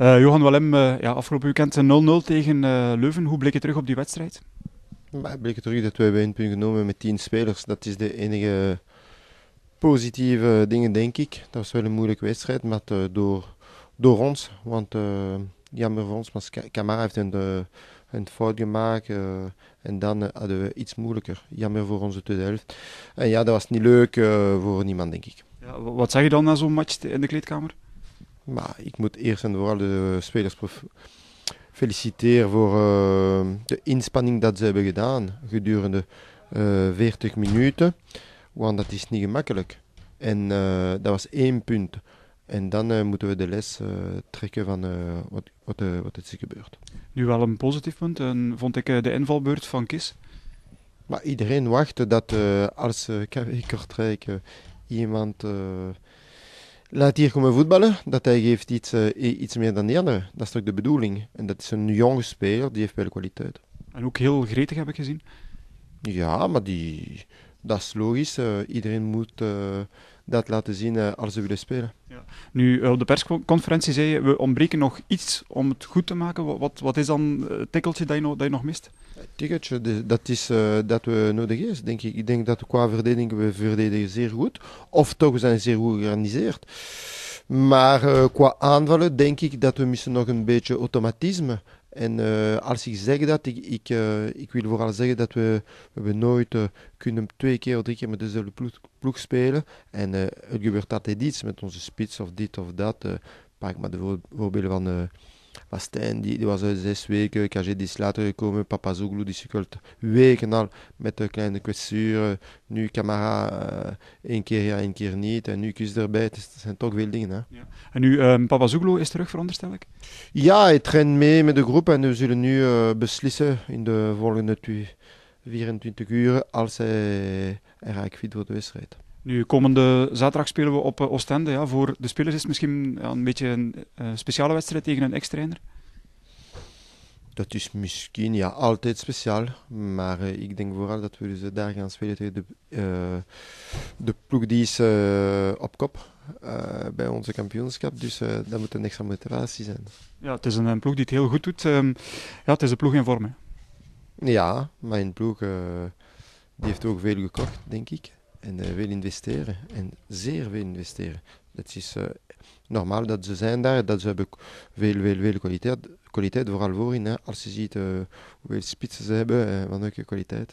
Eh, Johan Walem, eh, ja, afgelopen weekend 0-0 eh, tegen Leuven. Hoe blik je terug op die wedstrijd? Maar bleek terug dat twee punt genomen met 10 spelers. Dat is de enige positieve dingen, denk ik. Dat was wel een moeilijke wedstrijd, maar door, door ons. Want jammer voor ons, maar Camara heeft een, een fout gemaakt. en dan hadden we iets moeilijker. Jammer voor onze tweede helft. En ja, dat was niet leuk voor niemand, denk ik. Ja, wat zeg je dan na zo'n match in de kleedkamer? Maar ik moet eerst en vooral de spelers feliciteren voor eh, de inspanning dat ze hebben gedaan gedurende uh, eh, 40 minuten. Want dat is niet gemakkelijk. En eh, dat was één punt. En dan moeten we de les trekken van wat, wat, wat is er gebeurd. Nu wel een positief punt, en vond ik de invalbeurt van Kis. Maar iedereen wachtte dat als uh, Kortrijk iemand laat hier komen voetballen, dat hij geeft iets, eh, iets meer dan de andere. Dat is toch de bedoeling. En dat is een jonge speler, die heeft wel kwaliteit. En ook heel gretig heb ik gezien. Ja, maar die, dat is logisch. Eh, iedereen moet eh, dat laten zien eh, als ze willen spelen. Ja. Nu, eh, op de persconferentie zei je, we ontbreken nog iets om het goed te maken. Wat, wat is dan eh, het tikkeltje dat je, nog, dat je nog mist? Het tikkeltje dat, is, dat we nodig is, denk ik. Ik denk dat qua verdediging, we verdedigen zeer goed. Of toch, we zijn zeer goed georganiseerd. Maar qua aanvallen denk ik dat we missen nog een beetje automatisme en eh, als ik zeg dat, ik, ik, eh, ik, wil vooral zeggen dat we, we nooit eh, kunnen twee keer of drie keer met dezelfde ploeg, spelen. En het gebeurt altijd iets met onze spits of dit of dat. pak maar de voorbeelden van Bastijn, die, die was zes weken. KG die is later gekomen. Papazoglu, die sukkelt weken al met een kleine kwetsuur. Nu Camara uh, één keer ja, één keer niet. En nu Kus erbij. Het, zijn toch veel dingen. Hè? Ja. En nu, um, is terug, veronderstel ik? Ja, hij traint mee met de groep. En we zullen nu eh, beslissen in de volgende 24 uur als hij, hij voor de wedstrijd. Nu, komende zaterdag spelen we op eh, Oostende. Ja. Voor de spelers is het misschien een beetje een eh, speciale wedstrijd tegen een ex-trainer. Dat is misschien ja, altijd speciaal. Maar eh, ik denk vooral dat we dus, daar gaan spelen tegen de, de ploeg die is op kop bij onze kampioenschap. Dus dat moet een extra motivatie zijn. Ja, het is een, ploeg die het heel goed doet. Ehm, ja, het is een ploeg in vorm. Hè. Ja, mijn ploeg die heeft ook veel gekocht, denk ik en eh, wil investeren. En zeer wil investeren. Dat is eh, normaal dat ze zijn daar, dat ze hebben veel, veel, veel kwaliteit, kwaliteit vooral voor Hè. Als je ziet eh, hoeveel spitsen ze hebben, van welke kwaliteit.